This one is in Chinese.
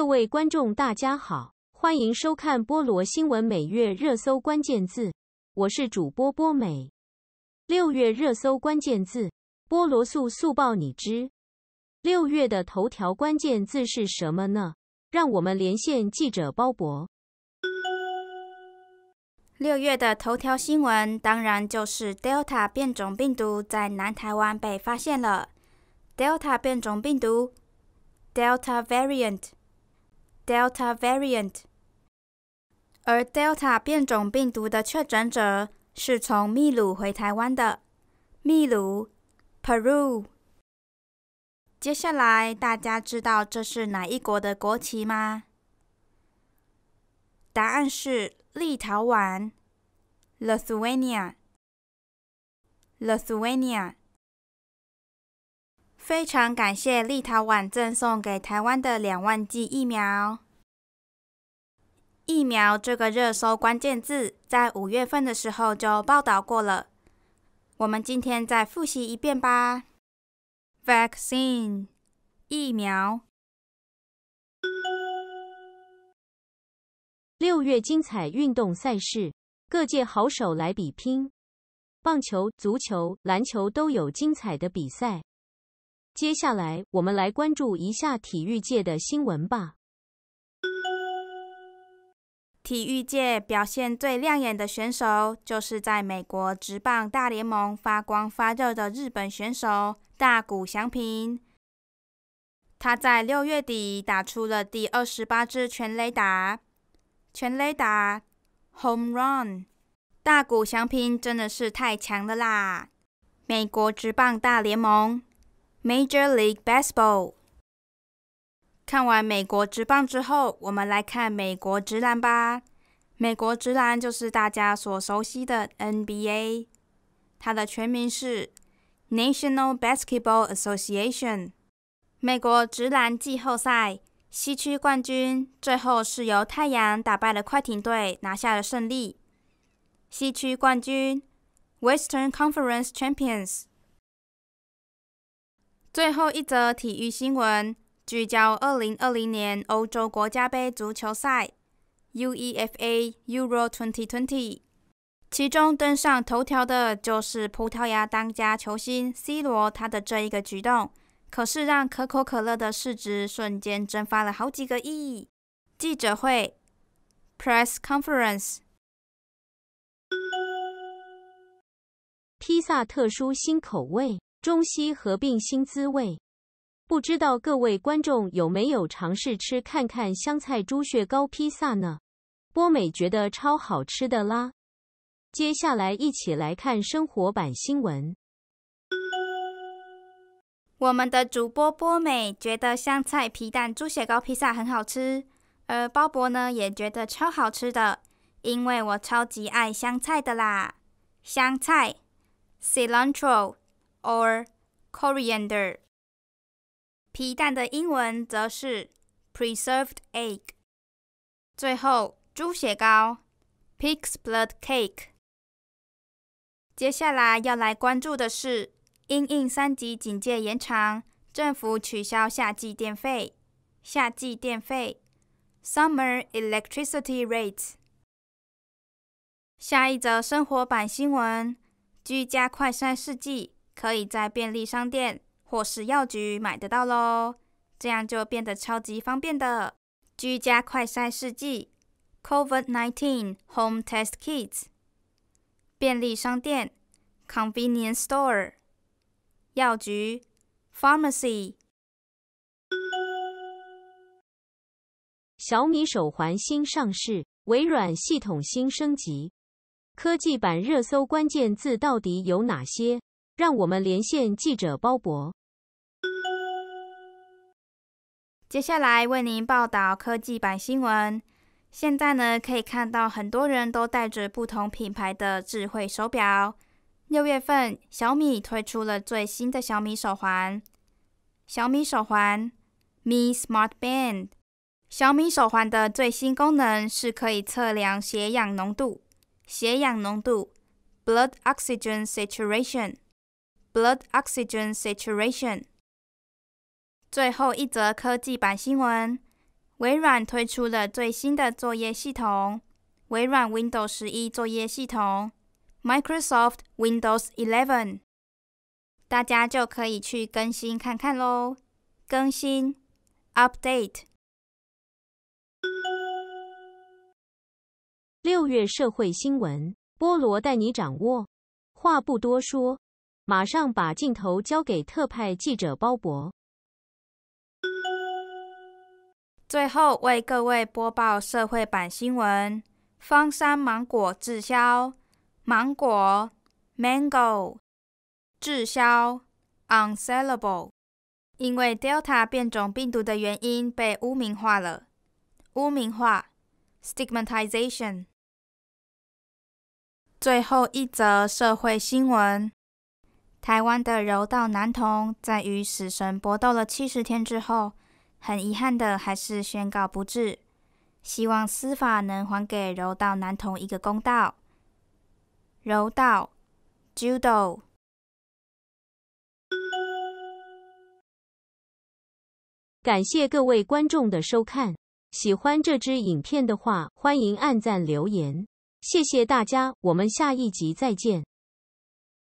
各位观众，大家好，欢迎收看菠萝新闻每月热搜关键字。我是主播波美。六月热搜关键字，菠萝速速报你知。六月的头条关键字是什么呢？让我们连线记者包博。六月的头条新闻当然就是 Delta 变种病毒在南台湾被发现了。Delta 变种病毒，Delta variant。Delta variant，而 Delta 变种病毒的确诊者是从秘鲁回台湾的。秘鲁，Peru。接下来，大家知道这是哪一国的国旗吗？答案是立陶宛，Lithuania。Lithuania。非常感谢立陶宛赠送给台湾的两万剂疫苗。疫苗这个热搜关键字，在五月份的时候就报道过了。我们今天再复习一遍吧。Vaccine，疫苗。六月精彩运动赛事，各界好手来比拼，棒球、足球、篮球都有精彩的比赛。接下来我们来关注一下体育界的新闻吧。体育界表现最亮眼的选手，就是在美国职棒大联盟发光发热的日本选手大谷翔平。他在六月底打出了第二十八支全垒打，全垒打，home run。大谷翔平真的是太强了啦！美国职棒大联盟。Major League Baseball。看完美国职棒之后，我们来看美国职篮吧。美国职篮就是大家所熟悉的 NBA，它的全名是 National Basketball Association。美国职篮季后赛西区冠军，最后是由太阳打败了快艇队，拿下了胜利。西区冠军，Western Conference Champions。最后一则体育新闻聚焦二零二零年欧洲国家杯足球赛 （UEFA Euro 2020），其中登上头条的就是葡萄牙当家球星 C 罗，他的这一个举动可是让可口可乐的市值瞬间蒸发了好几个亿。记者会 （Press Conference）：披萨特殊新口味。中西合并新滋味，不知道各位观众有没有尝试吃看看香菜猪血糕披萨呢？波美觉得超好吃的啦！接下来一起来看生活版新闻。我们的主播波美觉得香菜皮蛋猪血糕披萨很好吃，而鲍勃呢也觉得超好吃的，因为我超级爱香菜的啦！香菜，cilantro。or coriander。皮蛋的英文则是 preserved egg。最后，猪血糕 pig's blood cake。接下来要来关注的是，因应三级警戒延长，政府取消夏季电费。夏季电费 （Summer Electricity Rates）。下一则生活版新闻：居家快筛试剂可以在便利商店或是药局买得到喽，这样就变得超级方便的居家快筛试剂 （COVID-19 home test kits）。便利商店 （convenience store）、药局 （pharmacy）。小米手环新上市，微软系统新升级，科技版热搜关键字到底有哪些？让我们连线记者包博。接下来为您报道科技版新闻。现在呢，可以看到很多人都带着不同品牌的智慧手表。六月份，小米推出了最新的小米手环，小米手环，Mi Smart Band。小米手环的最新功能是可以测量血氧浓度，血氧浓度，Blood Oxygen Saturation。Blood oxygen saturation。最后一则科技版新闻，微软推出了最新的作业系统——微软 Windows 十一作业系统 （Microsoft Windows Eleven）。大家就可以去更新看看喽。更新 （Update）。六月社会新闻，菠萝带你掌握。话不多说。马上把镜头交给特派记者包博。最后为各位播报社会版新闻：方山芒果滞销，芒果 （mango） 滞销 （unsellable），因为 Delta 变种病毒的原因被污名化了。污名化 （stigmatization）。最后一则社会新闻。台湾的柔道男童在与死神搏斗了七十天之后，很遗憾的还是宣告不治。希望司法能还给柔道男童一个公道。柔道，Judo。感谢各位观众的收看，喜欢这支影片的话，欢迎按赞留言。谢谢大家，我们下一集再见。